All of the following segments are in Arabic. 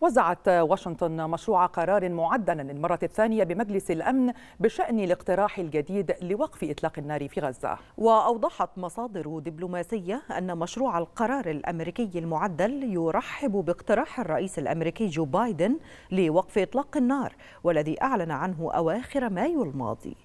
وزعت واشنطن مشروع قرار معدن للمرة الثانية بمجلس الأمن بشأن الاقتراح الجديد لوقف إطلاق النار في غزة وأوضحت مصادر دبلوماسية أن مشروع القرار الأمريكي المعدل يرحب باقتراح الرئيس الأمريكي جو بايدن لوقف إطلاق النار والذي أعلن عنه أواخر مايو الماضي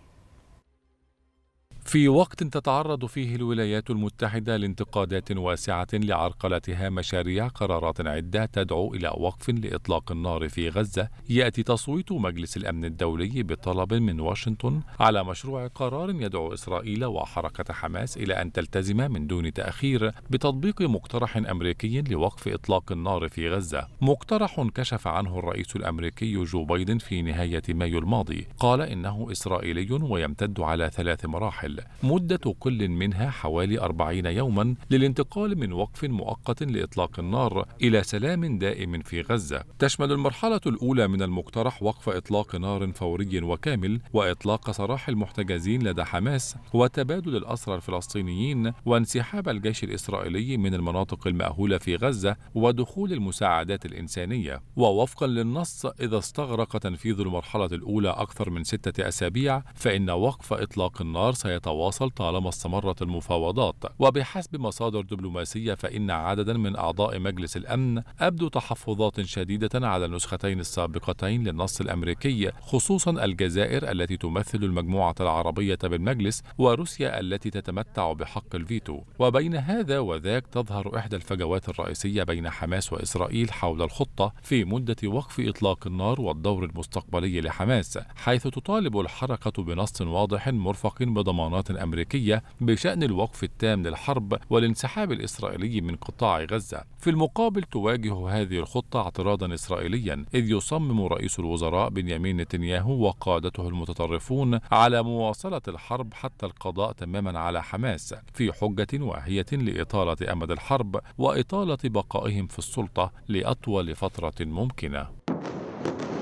في وقت تتعرض فيه الولايات المتحدة لانتقادات واسعة لعرقلتها مشاريع قرارات عدة تدعو إلى وقف لإطلاق النار في غزة، يأتي تصويت مجلس الأمن الدولي بطلب من واشنطن على مشروع قرار يدعو إسرائيل وحركة حماس إلى أن تلتزم من دون تأخير بتطبيق مقترح أمريكي لوقف إطلاق النار في غزة، مقترح كشف عنه الرئيس الأمريكي جو بايدن في نهاية مايو الماضي، قال إنه إسرائيلي ويمتد على ثلاث مراحل. مدة كل منها حوالي 40 يوما للانتقال من وقف مؤقت لإطلاق النار إلى سلام دائم في غزة تشمل المرحلة الأولى من المقترح وقف إطلاق نار فوري وكامل وإطلاق سراح المحتجزين لدى حماس وتبادل الأسرى الفلسطينيين وانسحاب الجيش الإسرائيلي من المناطق المأهولة في غزة ودخول المساعدات الإنسانية ووفقا للنص إذا استغرق تنفيذ المرحلة الأولى أكثر من ستة أسابيع فإن وقف إطلاق النار سيتم التواصل طالما استمرت المفاوضات وبحسب مصادر دبلوماسية فإن عددا من أعضاء مجلس الأمن أبدوا تحفظات شديدة على النسختين السابقتين للنص الأمريكي خصوصا الجزائر التي تمثل المجموعة العربية بالمجلس وروسيا التي تتمتع بحق الفيتو وبين هذا وذاك تظهر إحدى الفجوات الرئيسية بين حماس وإسرائيل حول الخطة في مدة وقف إطلاق النار والدور المستقبلي لحماس حيث تطالب الحركة بنص واضح مرفق بضمانات التعليمات الأمريكية بشأن الوقف التام للحرب والانسحاب الإسرائيلي من قطاع غزة في المقابل تواجه هذه الخطة اعتراضا إسرائيليا إذ يصمم رئيس الوزراء بنيامين نتنياهو وقادته المتطرفون على مواصلة الحرب حتى القضاء تماما على حماس في حجة واهية لإطالة أمد الحرب وإطالة بقائهم في السلطة لأطول فترة ممكنة